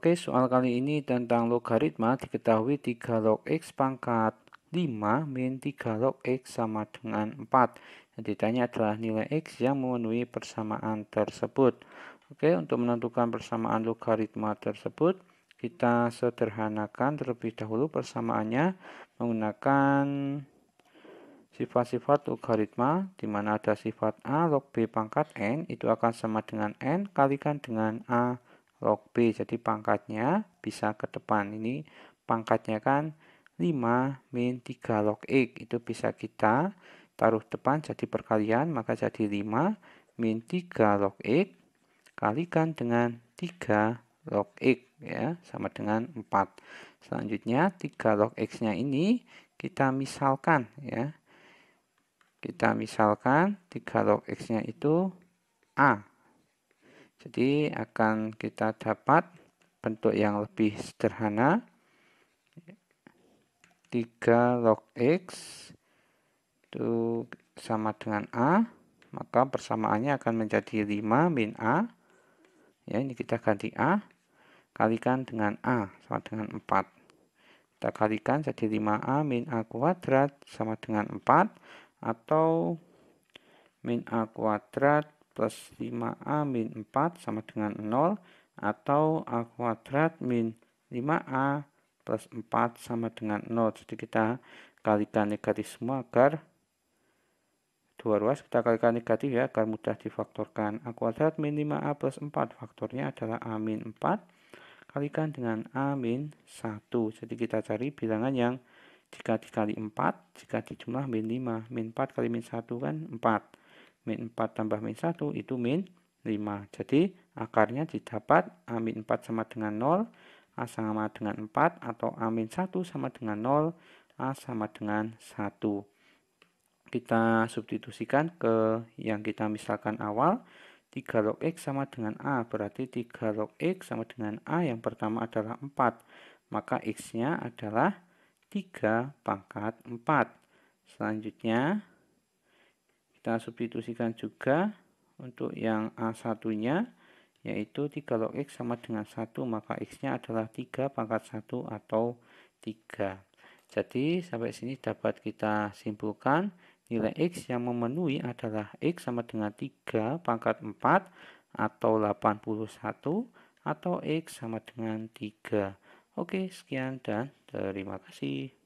Oke, soal kali ini tentang logaritma diketahui 3 log X pangkat 5 min 3 log X sama dengan 4. Yang ditanya adalah nilai X yang memenuhi persamaan tersebut. Oke, untuk menentukan persamaan logaritma tersebut, kita sederhanakan terlebih dahulu persamaannya menggunakan sifat-sifat logaritma di mana ada sifat A log B pangkat N itu akan sama dengan N kalikan dengan A log B. Jadi pangkatnya bisa ke depan. Ini pangkatnya kan 5 min 3 log X. Itu bisa kita taruh depan jadi perkalian. Maka jadi 5 min 3 log X kalikan dengan 3 log X. ya Sama dengan 4. Selanjutnya 3 log X-nya ini kita misalkan. ya Kita misalkan 3 log X-nya itu A. Jadi akan kita dapat bentuk yang lebih sederhana. 3 log X itu sama dengan A. Maka persamaannya akan menjadi 5 min A. Ya, ini kita ganti A. Kalikan dengan A sama dengan 4 kita kalikan jadi 5A min A kuadrat sama dengan 4 atau min A kuadrat plus 5A min 4 sama dengan 0 atau A kuadrat min 5A plus 4 sama dengan 0. Jadi kita kalikan negatif semua agar dua ruas kita kalikan negatif ya agar mudah difaktorkan. A kuadrat min 5A plus 4 faktornya adalah A min 4 kalikan dengan A min 1. Jadi kita cari bilangan yang jika dikali 4, jika dijumlah min 5. Min 4 kali min 1 kan 4 min 4 tambah min 1 itu min 5. Jadi akarnya didapat A min 4 sama dengan 0, A sama dengan 4, atau A min 1 sama dengan 0, A sama dengan 1. Kita substitusikan ke yang kita misalkan awal, 3 log X sama dengan A, berarti 3 log X sama dengan A yang pertama adalah 4, maka X-nya adalah 3 pangkat 4. Selanjutnya, kita substitusikan juga untuk yang A1-nya yaitu 3 log X sama dengan 1 maka X-nya adalah 3 pangkat 1 atau 3. Jadi sampai sini dapat kita simpulkan nilai X yang memenuhi adalah X sama dengan 3 pangkat 4 atau 81 atau X sama dengan 3. Oke, sekian dan terima kasih.